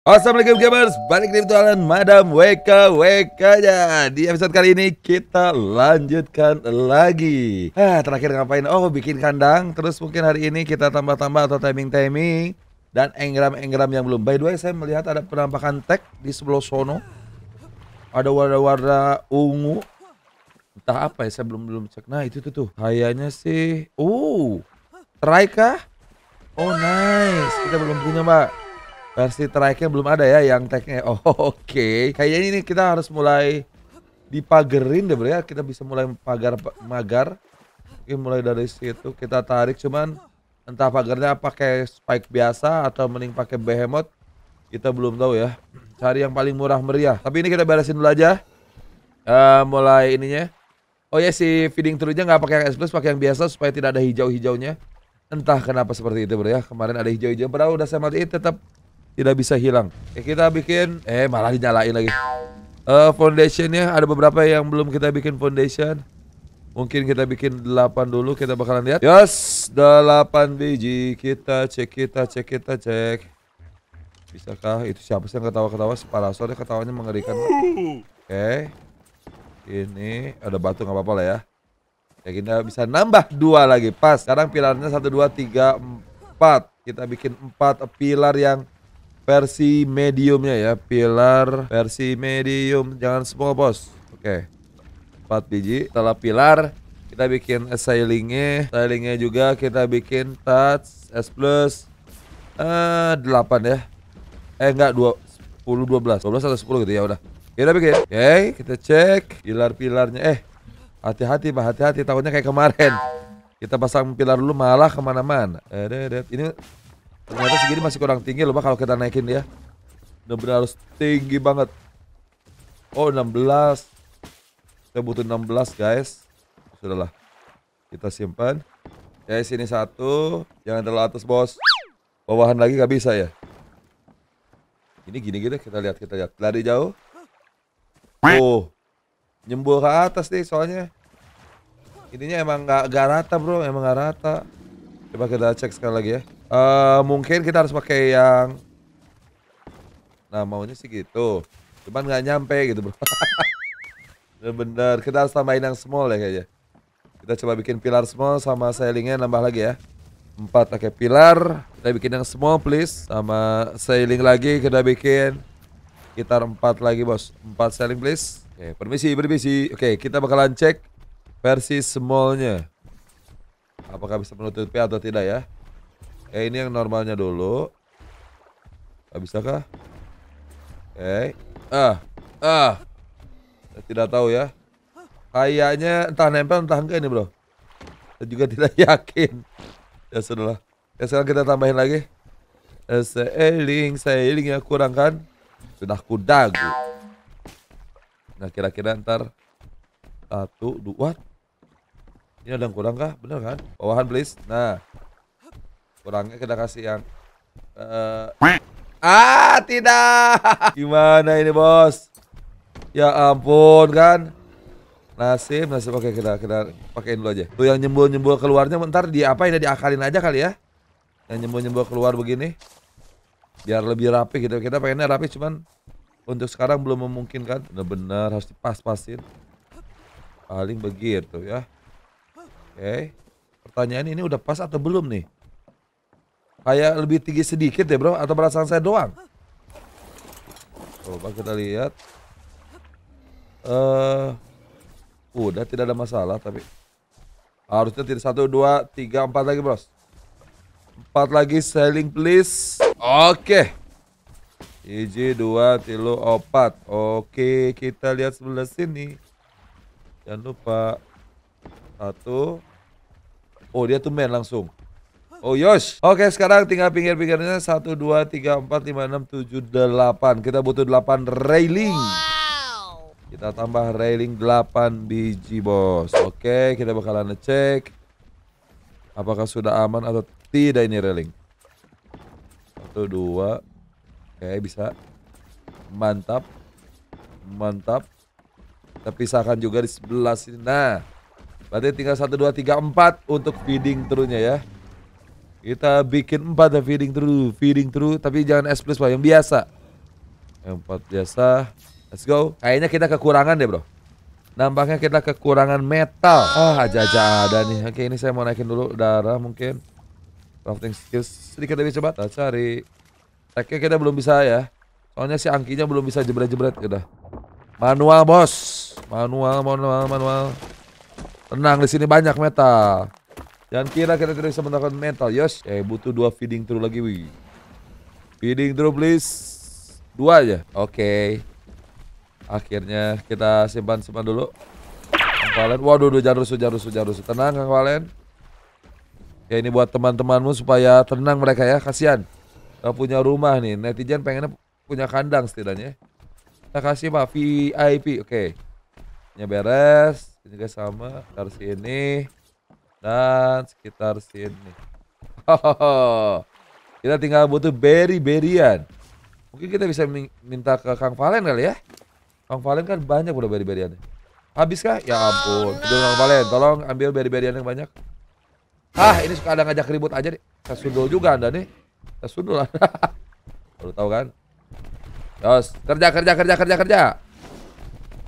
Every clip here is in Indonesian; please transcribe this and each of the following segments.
Assalamualaikum gamers, balik di petualangan Madam WK WK nya Di episode kali ini kita lanjutkan lagi ah, Terakhir ngapain? Oh bikin kandang Terus mungkin hari ini kita tambah-tambah atau timing-timing Dan engram-engram yang belum By the way saya melihat ada penampakan tag di sebelah sono Ada warna-warna ungu Entah apa ya, saya belum belum cek Nah itu tuh tuh Kayaknya sih Oh, uh, try Oh nice, kita belum punya mbak Versi terakhirnya belum ada ya yang tagnya. Oh, oke. Okay. Kayaknya ini kita harus mulai dipagerin deh bro ya. Kita bisa mulai pagar magar. mungkin mulai dari situ kita tarik cuman entah pagarnya pakai spike biasa atau mending pakai behemoth. Kita belum tahu ya. Cari yang paling murah meriah. Tapi ini kita beresin dulu aja. Uh, mulai ininya. Oh ya yeah, si feeding terusnya nggak pakai yang plus, pakai yang biasa supaya tidak ada hijau-hijaunya. Entah kenapa seperti itu bro ya. Kemarin ada hijau-hijau, padahal udah saya mati tetap tidak bisa hilang. Eh, kita bikin, eh malah dinyalain lagi. Uh, foundationnya ada beberapa yang belum kita bikin foundation. Mungkin kita bikin 8 dulu, kita bakalan lihat. Yes, 8 biji. Kita cek, kita cek, kita cek. Bisakah? Itu siapa sih yang ketawa-ketawa? separasornya ketawanya mengerikan. Oke. Okay. Ini ada batu nggak apa-apa lah ya. Ya kita bisa nambah dua lagi. Pas. Sekarang pilarnya satu dua tiga empat. Kita bikin empat pilar yang versi mediumnya ya pilar versi medium jangan small bos oke okay. 4 biji setelah pilar kita bikin stylingnya stylingnya juga kita bikin touch S plus eh 8 ya eh enggak 2 10 12 12 atau 10 gitu ya udah kita bikin oke ya. kita cek pilar-pilarnya eh hati-hati mah hati-hati tahunnya kayak kemarin kita pasang pilar dulu malah kemana-mana ini Ternyata segini masih kurang tinggi loh, kalau kita naikin ya. Benar-benar harus tinggi banget. Oh, 16. Kita butuh 16, guys. Sudahlah. Kita simpan. Ya, sini satu. Jangan terlalu atas, Bos. Bawahan lagi gak bisa ya. Ini gini gini gitu, kita lihat kita lihat lari jauh. Oh, nyembul ke atas nih soalnya. Ininya emang gak, nggak rata bro, emang gak rata. Coba kita cek sekali lagi ya. Eh, mungkin kita harus pakai yang nah maunya sih gitu cuman nggak nyampe gitu bro bener-bener kita harus tambahin yang small ya kayaknya kita coba bikin pilar small sama sailingnya nambah lagi ya empat pakai pilar kita bikin yang small please sama sailing lagi kita bikin kita empat lagi bos empat sailing please oke permisi permisi oke kita bakalan cek versi smallnya apakah bisa menutupi atau tidak ya Eh ini yang normalnya dulu. Bisa kah? Oke. Eh, ah. Ah. tidak tahu ya. Kayaknya entah nempel entah enggak ini, Bro. Saya juga tidak yakin. Ya sudahlah. Ya sekarang kita tambahin lagi. Eh, seiling, sailing yang kurang kan? Sudah dagu Nah, kira-kira ntar satu, dua, what? Ini ada yang kurang kah? Bener kan? Bawahan please. Nah, kurangnya kita kasih yang uh, ah tidak gimana ini bos ya ampun kan nasib nasib oke kita kita pakaiin dulu aja tuh yang nyembul nyembul keluarnya bentar di apa ini diakalin aja kali ya yang nyembul nyembul keluar begini biar lebih rapi gitu kita pengennya rapi cuman untuk sekarang belum memungkinkan bener-bener harus dipas-pasin paling begitu ya oke okay. pertanyaan ini udah pas atau belum nih Kayak lebih tinggi sedikit ya bro Atau perasaan saya doang Coba kita lihat eh uh, Udah tidak ada masalah tapi Harusnya tidak satu, dua, tiga, empat lagi bros Empat lagi selling please Oke okay. dua tilu opat Oke okay, kita lihat sebelah sini Jangan lupa Satu Oh dia tuh main langsung Oh Yosh. Oke sekarang tinggal pinggir-pinggirnya satu dua tiga empat 5, 6, tujuh delapan. Kita butuh delapan railing Kita tambah railing delapan biji bos Oke kita bakalan ngecek Apakah sudah aman atau tidak ini railing Satu dua, Oke bisa Mantap Mantap Kita pisahkan juga di sebelah sini Nah Berarti tinggal satu dua tiga empat untuk feeding turunnya ya kita bikin empat dan feeding through, feeding through, tapi jangan S plus Pak, yang biasa. Yang empat biasa. Let's go. Kayaknya kita kekurangan deh, Bro. Nampaknya kita kekurangan metal. Ah, aja-aja ada nih. Oke, ini saya mau naikin dulu darah mungkin. Crafting skills sedikit lebih cepat. Kita cari. Oke kita belum bisa ya. Soalnya si angkinya belum bisa jebret-jebret. Udah. Manual, Bos. Manual, manual, manual. Tenang, di sini banyak metal. Jangan kira kita tidak bisa mendapatkan mental. Yos, eh butuh dua feeding through lagi, wi. Feeding through please. Dua aja. Oke. Okay. Akhirnya kita simpan-simpan dulu. Kang Valen. Waduh, udah jarus, jarus, jarus. Tenang Kang Valen. Ya ini buat teman-temanmu supaya tenang mereka ya. Kasihan. Gak punya rumah nih. Netizen pengennya punya kandang setidaknya. Kita kasih Pak VIP. Oke. Okay. Ini beres. Ini juga sama. Harus ini dan sekitar sini. kita tinggal butuh berry-berian. Mungkin kita bisa minta ke Kang Valen kali ya. Kang Valen kan banyak udah berry-beriannya. Habis kah? Ya oh, ampun. no. Kang Valen, tolong ambil berry-berian yang banyak. Ah, ini suka ada ngajak ribut aja nih. Kasundul juga Anda nih. Kasundul. sundul Baru tahu kan? Yos, kerja kerja kerja kerja kerja.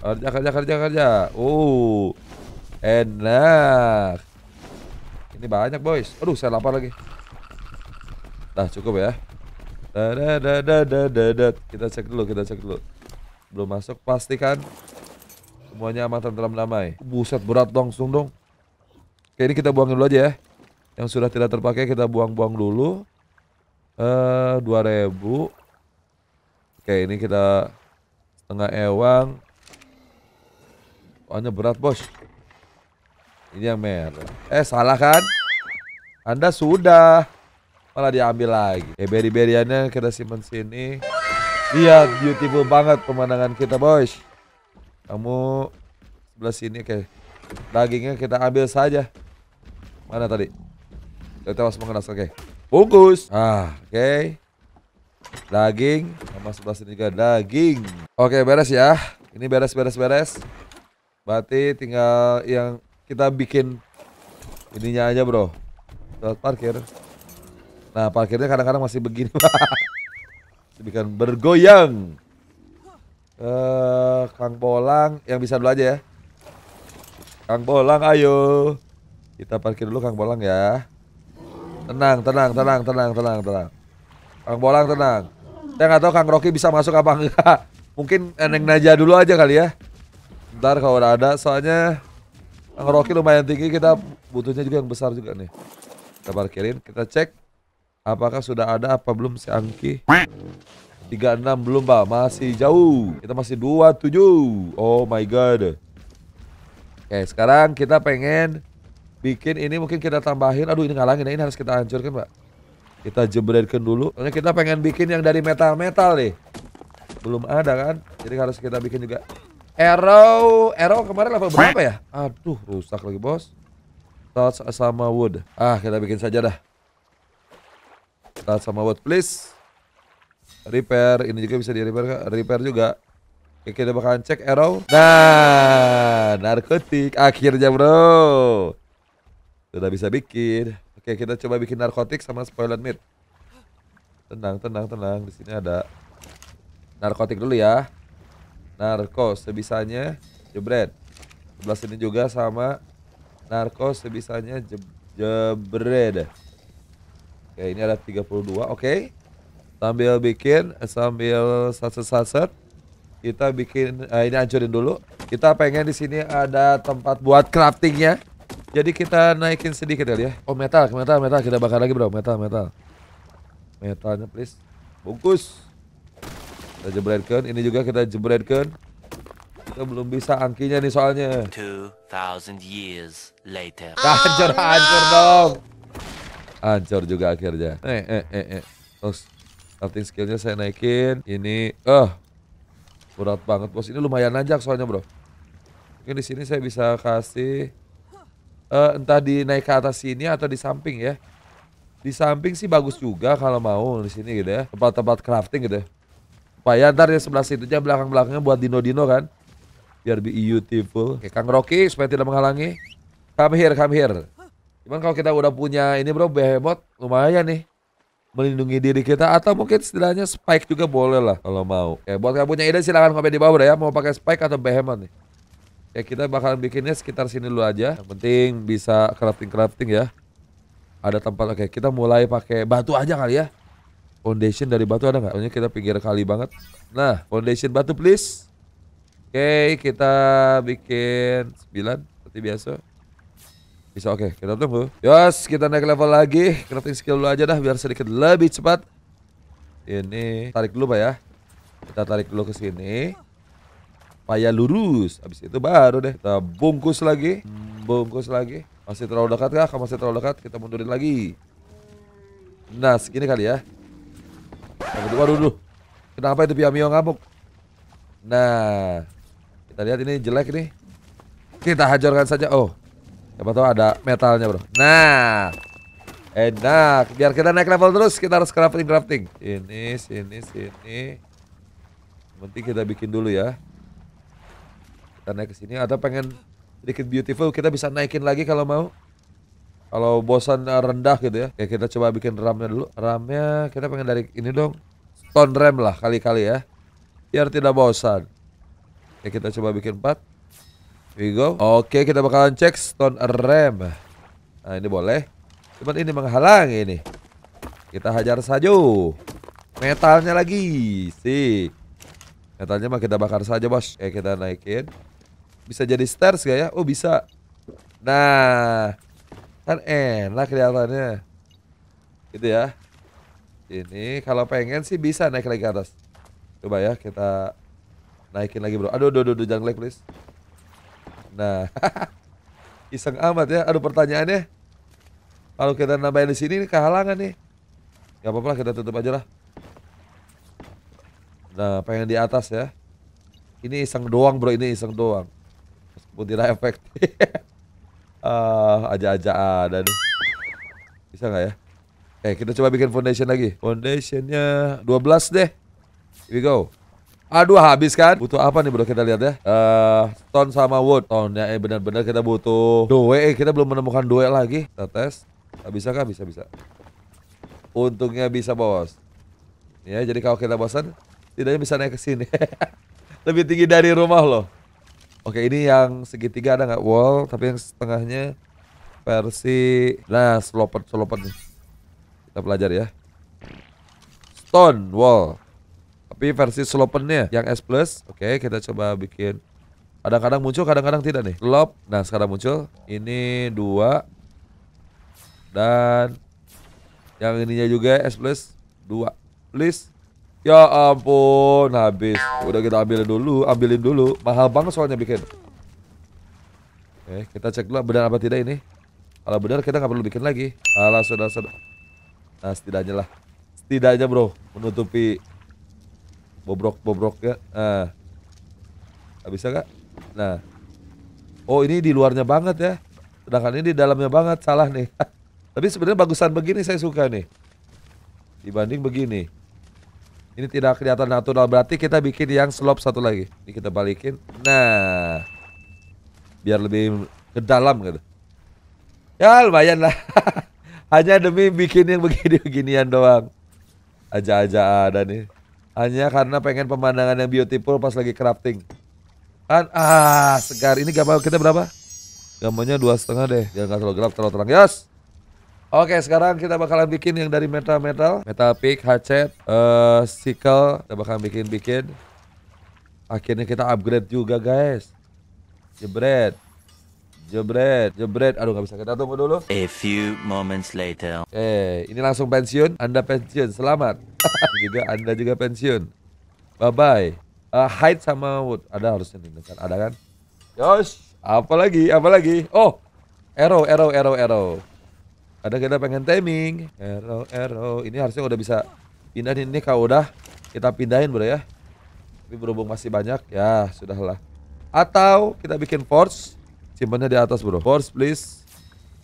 Kerja kerja kerja kerja. Uh. Enak. Ini banyak boys. Aduh saya lapar lagi. Nah cukup ya. Dadadadadadadad. Kita cek dulu, kita cek dulu. Belum masuk, pastikan semuanya aman tentram damai. Buset berat dong, sung dong. Oke ini kita buang dulu aja ya. Yang sudah tidak terpakai kita buang-buang dulu. Eh, uh, 2000. Oke, ini kita setengah ewang. Soalnya berat, Bos. Ini yang merah. Eh, salah kan? Anda sudah. Malah diambil lagi. Eh, beri-beriannya kita simpan sini. Iya, beautiful banget pemandangan kita, boys. Kamu sebelah sini, oke. Dagingnya kita ambil saja. Mana tadi? Kita harus mengeras, oke. Bungkus. Ah, oke. Okay. Daging. Sama sebelah sini juga daging. Oke, okay, beres ya. Ini beres, beres, beres. Berarti tinggal yang kita bikin ininya aja bro tempat parkir nah parkirnya kadang-kadang masih begini bikin bergoyang uh, Kang Bolang yang bisa dulu aja ya Kang Bolang ayo kita parkir dulu Kang Bolang ya tenang tenang tenang tenang tenang tenang Kang Bolang tenang saya nggak tahu Kang Rocky bisa masuk apa enggak mungkin eneng Naja dulu aja kali ya ntar kalau udah ada soalnya ngeroki lumayan tinggi kita butuhnya juga yang besar juga nih kita parkirin kita cek apakah sudah ada apa belum si Angki 36 belum pak masih jauh kita masih 27 oh my god oke sekarang kita pengen bikin ini mungkin kita tambahin aduh ini ngalangin ya, ini harus kita hancurkan pak kita jebredkan dulu soalnya kita pengen bikin yang dari metal-metal nih belum ada kan jadi harus kita bikin juga Arrow, Arrow kemarin level berapa ya? Aduh, rusak lagi bos. Touch sama wood. Ah, kita bikin saja dah. Touch sama wood, please. Repair, ini juga bisa di repair, repair juga. Oke, kita bakalan cek arrow. Nah, narkotik akhirnya bro. Sudah bisa bikin. Oke, kita coba bikin narkotik sama spoiler meat. Tenang, tenang, tenang. Di sini ada narkotik dulu ya narko sebisanya jebret sebelah sini juga sama narko sebisanya je, jebret oke ini ada 32 oke sambil bikin sambil saset-saset kita bikin uh, ini hancurin dulu kita pengen di sini ada tempat buat craftingnya jadi kita naikin sedikit kali ya. Oh metal, metal, metal. Kita bakar lagi bro. Metal, metal. Metalnya please. Bungkus. Kita jebretkan. Ini juga kita jebretkan. Kita belum bisa angkinya nih soalnya. 2000 years later. Ah, hancur, oh, dong. Hancur juga akhirnya. Eh, eh, eh, eh. Terus starting skillnya saya naikin. Ini, eh, uh, berat banget bos. Ini lumayan nanjak soalnya bro. Mungkin di sini saya bisa kasih uh, entah naik ke atas sini atau di samping ya. Di samping sih bagus juga kalau mau di sini gitu ya. Tempat-tempat crafting gitu. Ya ya ntar ya sebelah aja belakang-belakangnya buat dino-dino kan. Biar beautiful. Oke, Kang Rocky supaya tidak menghalangi. Come here, come here. Cuman kalau kita udah punya ini bro, behemoth lumayan nih. Melindungi diri kita atau mungkin setidaknya spike juga boleh lah kalau mau. Oke buat yang punya ide silahkan komen di bawah ya. Mau pakai spike atau behemoth nih. Ya kita bakalan bikinnya sekitar sini dulu aja. Yang penting bisa crafting crafting ya. Ada tempat oke. Kita mulai pakai batu aja kali ya. Foundation dari batu ada nggak? Soalnya kita pinggir kali banget. Nah, foundation batu please. Oke, okay, kita bikin 9 seperti biasa. Bisa oke, okay. kita tunggu. Yos, kita naik level lagi. Crafting skill dulu aja dah biar sedikit lebih cepat. Ini tarik dulu, Pak ya. Kita tarik dulu ke sini. Paya lurus. Habis itu baru deh kita bungkus lagi. Bungkus lagi. Masih terlalu dekat kah? Kalau masih terlalu dekat, kita mundurin lagi. Nah, segini kali ya. Waduh, waduh. Kenapa itu Piamio ngamuk? Nah, kita lihat ini jelek nih. Kita hajarkan saja. Oh, siapa tahu ada metalnya bro. Nah, enak. Biar kita naik level terus, kita harus crafting crafting. Ini, sini, sini. Penting kita bikin dulu ya. Kita naik ke sini. Atau pengen sedikit beautiful, kita bisa naikin lagi kalau mau. Kalau bosan rendah gitu ya, ya kita coba bikin ramnya dulu. Ramnya kita pengen dari ini dong, ton rem lah kali-kali ya, biar tidak bosan. Ya kita coba bikin 4 we go. Oke, kita bakalan cek stone rem. Nah, ini boleh. Cuman ini menghalangi ini. Kita hajar saja. Metalnya lagi. Sih. Metalnya mah kita bakar saja, Bos. Kayak kita naikin. Bisa jadi stairs gak ya? Oh, bisa. Nah, Kan enak kelihatannya. Gitu ya. Ini kalau pengen sih bisa naik lagi ke atas. Coba ya kita naikin lagi bro. Aduh, aduh, aduh, aduh jangan lag please. Nah, iseng amat ya. Aduh pertanyaannya, kalau kita nambahin di sini ini kehalangan nih. nggak apa-apa kita tutup aja lah. Nah, pengen di atas ya. Ini iseng doang bro, ini iseng doang. Meskipun tidak efektif. Ah, aja-aja ada nih. Bisa nggak ya? Eh, kita coba bikin foundation lagi. Foundationnya 12 deh. Here we go. Aduh, habis kan? Butuh apa nih bro? Kita lihat ya. Eh, uh, ton sama wood. ya, eh benar-benar kita butuh doe. Eh, kita belum menemukan doe lagi. Kita tes. Bisa kah? Bisa, bisa. Untungnya bisa, Bos. Ya, jadi kalau kita bosan, tidaknya bisa naik ke sini. Lebih tinggi dari rumah loh. Oke ini yang segitiga ada nggak wall tapi yang setengahnya versi nah slopet slopet nih kita pelajari ya stone wall tapi versi slopetnya yang S plus oke kita coba bikin kadang-kadang muncul kadang-kadang tidak nih slop nah sekarang muncul ini dua dan yang ininya juga S plus dua please Ya ampun, habis. Udah kita ambil dulu, ambilin dulu. Mahal banget soalnya bikin. eh kita cek dulu benar apa tidak ini. Kalau benar kita nggak perlu bikin lagi. Alah, sudah, sudah. Nah, setidaknya lah. Setidaknya bro, menutupi bobrok-bobrok ya. Nah. Gak bisa Nah. Oh, ini di luarnya banget ya. Sedangkan ini di dalamnya banget, salah nih. Tapi sebenarnya bagusan begini saya suka nih. Dibanding begini. Ini tidak kelihatan natural berarti kita bikin yang slope satu lagi. Ini kita balikin. Nah. Biar lebih ke dalam gitu. Ya lumayan lah. Hanya demi bikin yang begini-beginian doang. Aja-aja ada nih. Hanya karena pengen pemandangan yang beautiful pas lagi crafting. Kan ah segar. Ini gambar kita berapa? Gambarnya dua setengah deh. Jangan terlalu gelap terlalu terang. Yes. Oke, sekarang kita bakalan bikin yang dari metal-metal. Metal pick, hatchet, uh, eh, sickle. Kita bakalan bikin-bikin. Akhirnya kita upgrade juga, guys. Jebret. Jebret, jebret. Aduh, nggak bisa. Kita tunggu dulu. A few moments later. Eh, ini langsung pensiun. Anda pensiun. Selamat. juga gitu, Anda juga pensiun. Bye-bye. Uh, hide sama wood. Ada harusnya nih, kan? Ada kan? Yosh. Apa lagi? Apa lagi? Oh, arrow, arrow, arrow, arrow. Ada kita pengen timing. Arrow, arrow. Ini harusnya udah bisa pindahin ini kau udah kita pindahin bro ya. Tapi berhubung masih banyak, ya sudahlah. Atau kita bikin force, simpennya di atas bro. Force please.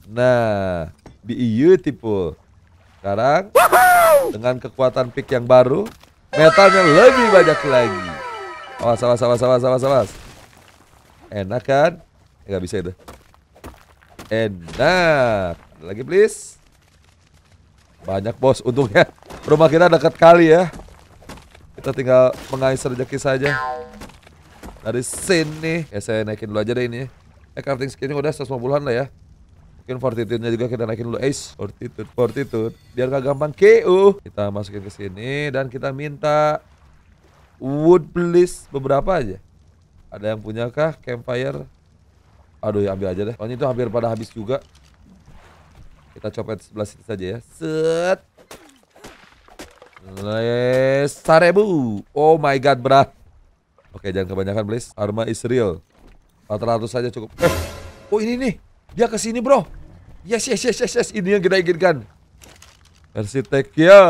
Nah, be beautiful. Sekarang dengan kekuatan pick yang baru, metalnya lebih banyak lagi. Awas, awas, awas, awas, awas, awas. Enak kan? Enggak bisa itu. Enak. Ada lagi please. Banyak bos untungnya. Rumah kita dekat kali ya. Kita tinggal mengais rezeki saja. Dari sini. Ya saya naikin dulu aja deh ini. Eh crafting skillnya udah 150-an lah ya. Mungkin fortitude-nya juga kita naikin dulu. Ace, fortitude, fortitude. Biar gak gampang KO. Kita masukin ke sini dan kita minta wood please beberapa aja. Ada yang punya kah campfire? Aduh ya ambil aja deh. Soalnya itu hampir pada habis juga. Kita copet sebelah sini saja ya. Set. Les sarebu. Oh my god, berat. Oke, jangan kebanyakan, please. Arma is real. 400 saja cukup. Eh. Oh, ini nih. Dia ke sini, Bro. Yes, yes, yes, yes, yes. Ini yang kita inginkan. Versi tech ya.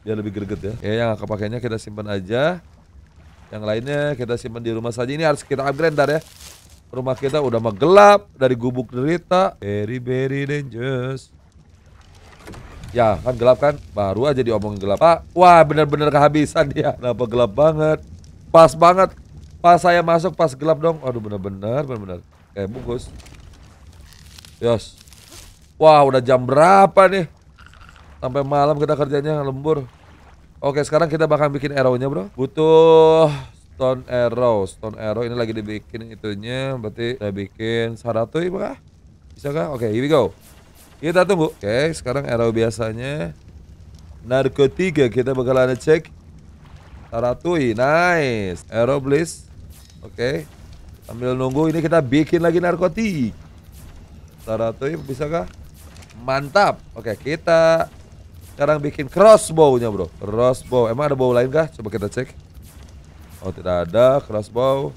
Dia lebih greget ya. Ya, yang kepakainya kita simpan aja. Yang lainnya kita simpan di rumah saja. Ini harus kita upgrade ntar ya. Rumah kita udah megelap dari gubuk derita. Very very dangerous. Ya kan gelap kan? Baru aja diomongin gelap. Pak, wah bener-bener kehabisan dia. Kenapa gelap banget? Pas banget. Pas saya masuk pas gelap dong. Aduh bener-bener bener-bener. Eh bungkus. Yos. Wah udah jam berapa nih? Sampai malam kita kerjanya lembur. Oke sekarang kita bakal bikin arrownya bro. Butuh Stone Arrow, Stone Arrow ini lagi dibikin itunya, berarti saya bikin Saratui kah? Bisa kah? Oke, okay, here we go. Kita tunggu. Oke, okay, sekarang arrow biasanya narkotika kita bakal ada cek Saratui, nice. Arrow please. Oke. Okay. Sambil nunggu ini kita bikin lagi narkotik. Saratui bisa kah? Mantap. Oke, okay, kita sekarang bikin crossbow-nya, Bro. Crossbow. Emang ada bow lain kah? Coba kita cek. Oh tidak ada crossbow.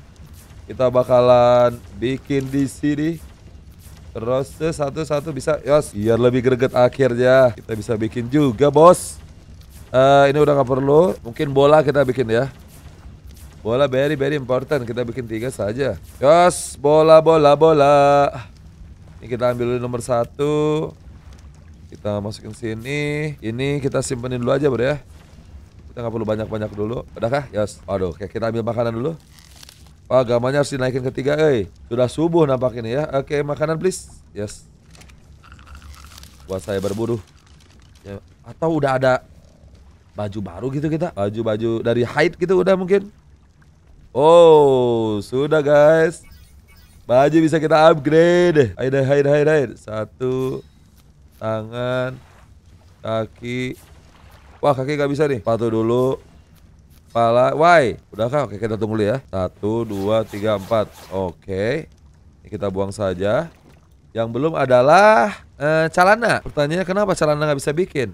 Kita bakalan bikin di sini. Terus eh, satu-satu bisa. Yos, biar lebih greget akhirnya. Kita bisa bikin juga, Bos. Uh, ini udah gak perlu. Mungkin bola kita bikin ya. Bola very very important. Kita bikin tiga saja. Yos, bola bola bola. Ini kita ambil nomor satu. Kita masukin sini. Ini kita simpenin dulu aja, Bro ya. Kita nggak perlu banyak-banyak dulu. Udah Yes. Waduh, kayak kita ambil makanan dulu. Wah, gamanya harus dinaikin ketiga, eh. Sudah subuh nampak ini ya. Oke, makanan please. Yes. Buat saya berburu. Ya. Atau udah ada baju baru gitu kita? Baju-baju dari height gitu udah mungkin? Oh, sudah guys. Baju bisa kita upgrade. Hide, hide, hide, hide. Satu. Tangan. Kaki. Wah kaki gak bisa nih. Patuh dulu. Pala. Why? Udah kah? Oke kita tunggu dulu ya. Satu, dua, tiga, empat. Oke. Ini kita buang saja. Yang belum adalah uh, eh, calana. Pertanyaannya kenapa celana gak bisa bikin?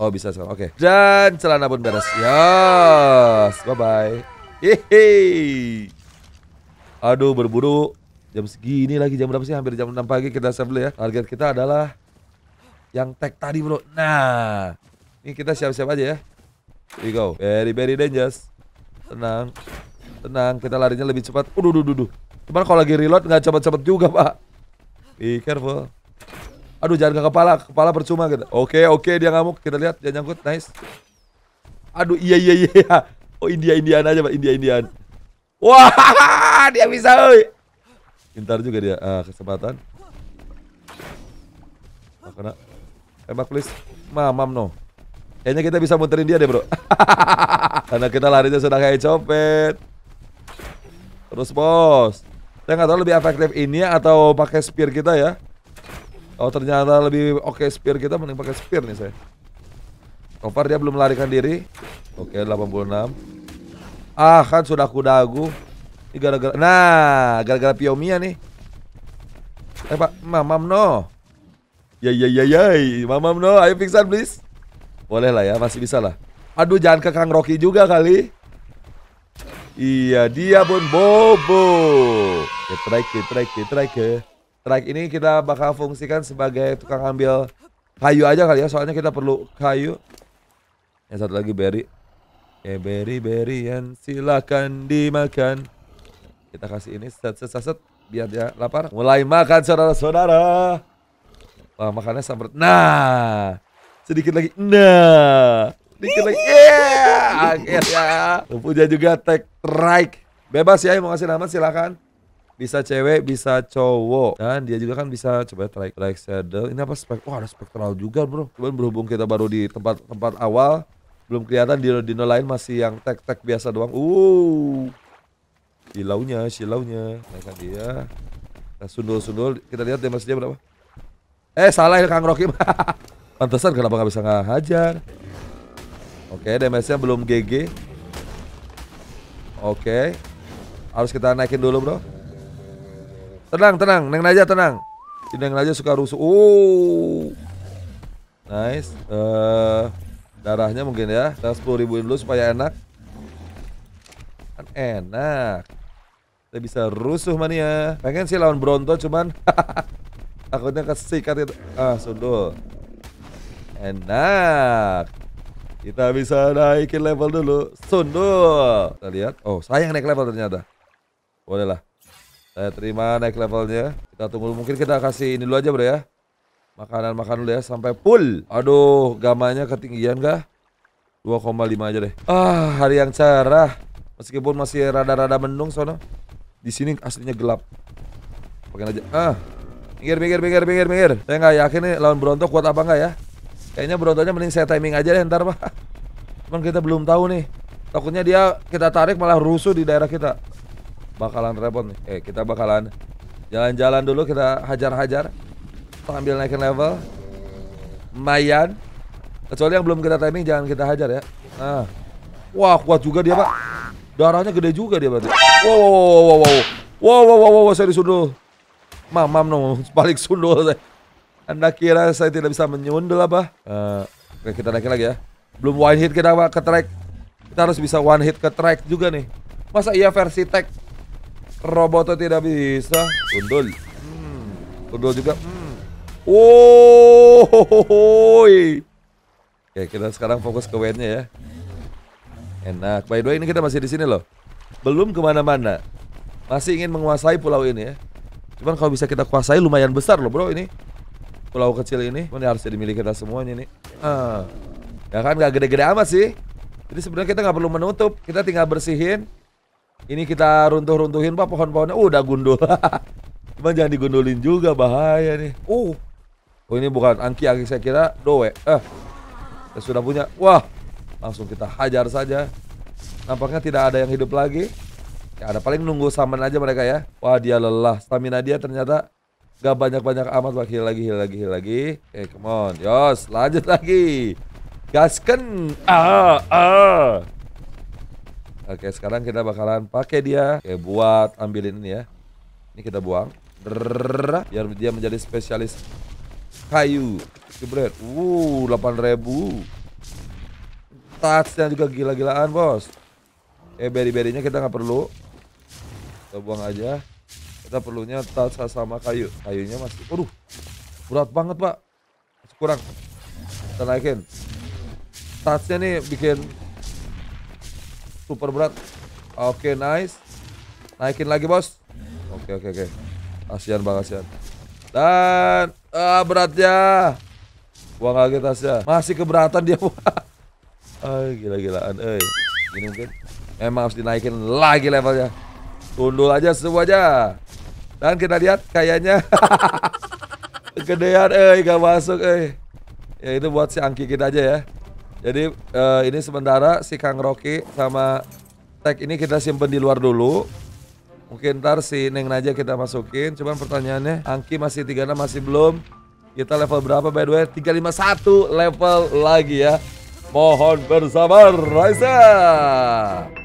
Oh bisa sekarang. Oke. Dan celana pun beres. Yes. Bye bye. Hihi. Aduh berburu jam segini lagi jam berapa sih hampir jam 6 pagi kita save dulu ya target kita adalah yang tag tadi bro nah ini kita siap-siap aja ya. Here we go. Very very dangerous. Tenang. Tenang, kita larinya lebih cepat. Udah, udah, udah. Cuman kalau lagi reload nggak cepat-cepat juga, Pak. Be careful. Aduh, jangan ke kepala. Kepala percuma gitu. Oke, okay, oke, okay, dia ngamuk. Kita lihat, dia nyangkut. Nice. Aduh, iya, iya, iya. Oh, India-Indian aja, Pak. India-Indian. Wah, dia bisa, oi. Pintar juga dia. Ah, kesempatan. Nah, kena. Tembak, please. Mamam, no. Kayaknya kita bisa muterin dia deh bro Karena kita larinya sudah kayak copet Terus bos Saya nggak tahu lebih efektif ini atau pakai spear kita ya Oh ternyata lebih oke spear kita mending pakai spear nih saya. So far dia belum melarikan diri. Oke 86. Ah kan sudah aku dagu. Ini gara-gara nah gara-gara Piomia nih. Eh pak, mamam no. Ya ya ya ya, mamam no, ayo pingsan please. Boleh lah ya, masih bisa lah. Aduh, jangan ke Kang Rocky juga kali. Iya, dia pun Bobo. Ketrike, trike, ketrike. Trike ini kita bakal fungsikan sebagai tukang ambil kayu aja kali ya, soalnya kita perlu kayu. Yang satu lagi berry. Oke, berry, Berry yang silakan dimakan. Kita kasih ini set set set, biar dia lapar. Mulai makan saudara-saudara. Wah, makannya sampai... Nah, Sedikit lagi. Nah. Sedikit lagi. Yeah. Akhirnya. Puja juga tag strike Bebas ya yang mau ngasih nama silakan. Bisa cewek, bisa cowok. Dan dia juga kan bisa coba track track shadow Ini apa spek? Wah, ada spektral juga, Bro. Cuman berhubung kita baru di tempat tempat awal, belum kelihatan di dino lain masih yang tag tag biasa doang. Uh. Silaunya, silaunya. Naikkan dia. Nah, sundul-sundul. Kita lihat dia berapa. Eh, salah ya Kang Rocky. Pantesan kenapa nggak bisa ngajar? Oke, okay, damage-nya belum GG. Oke. Okay. Harus kita naikin dulu, Bro. Tenang, tenang. Neng aja tenang. Si Neng aja suka rusuh. Oh. Nice. Uh, darahnya mungkin ya. Kita 10 ribuin dulu supaya enak. Kan enak. Kita bisa rusuh mania. Pengen sih lawan Bronto cuman takutnya kesikat itu. Ah, sundul. Enak. Kita bisa naikin level dulu. Sundul. Kita lihat. Oh, sayang naik level ternyata. bolehlah Saya terima naik levelnya. Kita tunggu. Mungkin kita kasih ini dulu aja bro ya. makanan makan dulu ya. Sampai full. Aduh, gamanya ketinggian kah? 2,5 aja deh. Ah, hari yang cerah. Meskipun masih rada-rada mendung sono. Di sini aslinya gelap. Pakai aja. Ah. pinggir pinggir pinggir pinggir pinggir Saya nggak yakin nih lawan Bronto kuat apa nggak ya. Kayaknya Brontonya mending saya timing aja deh ntar pak. Cuman kita belum tahu nih. Takutnya dia kita tarik malah rusuh di daerah kita. Bakalan repot nih. Eh kita bakalan jalan-jalan dulu kita hajar-hajar. Sambil naikin level. Mayan. Kecuali yang belum kita timing jangan kita hajar ya. Nah. Wah kuat juga dia pak. Darahnya gede juga dia berarti. Wow wow wow wow wow. Wow wow wow wow saya disundul. Mamam no, balik sundul saya. Anda kira saya tidak bisa menyundul apa? Uh, oke, kita naikin lagi ya. Belum one hit kita ke track. Kita harus bisa one hit ke track juga nih. Masa iya versi tech Roboto tidak bisa? Undul. Hmm. Undul juga. Hmm. Oh, ho, Oke, kita sekarang fokus ke win ya. Enak. By the way, ini kita masih di sini loh. Belum kemana-mana. Masih ingin menguasai pulau ini ya. Cuman kalau bisa kita kuasai lumayan besar loh bro ini pulau kecil ini. Ini harus jadi milik kita semuanya nih. Uh. Ya kan gak gede-gede amat sih. Jadi sebenarnya kita gak perlu menutup. Kita tinggal bersihin. Ini kita runtuh-runtuhin pak pohon-pohonnya. Uh, udah gundul. Cuma jangan digundulin juga bahaya nih. Uh. Oh ini bukan angki-angki saya kira doe. Eh. sudah punya. Wah. Langsung kita hajar saja. Nampaknya tidak ada yang hidup lagi. Ya ada paling nunggu saman aja mereka ya. Wah dia lelah. Stamina dia ternyata Gak banyak-banyak amat lagi lagi, heal lagi, heal lagi. Eh, come on. Yos, lanjut lagi. Gasken. Ah, ah. Oke, sekarang kita bakalan pakai dia. Oke, buat ambilin ini ya. Ini kita buang. Drrrr, biar dia menjadi spesialis kayu. Kebret Uh, 8000 touchnya juga gila-gilaan bos eh beri-berinya kita nggak perlu kita buang aja kita perlunya tas sama kayu kayunya masih aduh berat banget pak masih kurang kita naikin tasnya nih bikin super berat oke okay, nice naikin lagi bos oke okay, oke okay, oke kasihan bang kasihan dan ah, beratnya buang lagi tasnya masih keberatan dia Ay, gila-gilaan eh ini mungkin emang harus dinaikin lagi levelnya tundul aja semua aja dan kita lihat kayaknya kegedean eh gak masuk eh. Ya itu buat si Angki kita aja ya. Jadi eh, ini sementara si Kang Rocky sama Tag ini kita simpen di luar dulu. Mungkin ntar si Neng aja kita masukin. Cuman pertanyaannya Angki masih 36 masih belum. Kita level berapa by the way? 351 level lagi ya. Mohon bersabar Raisa.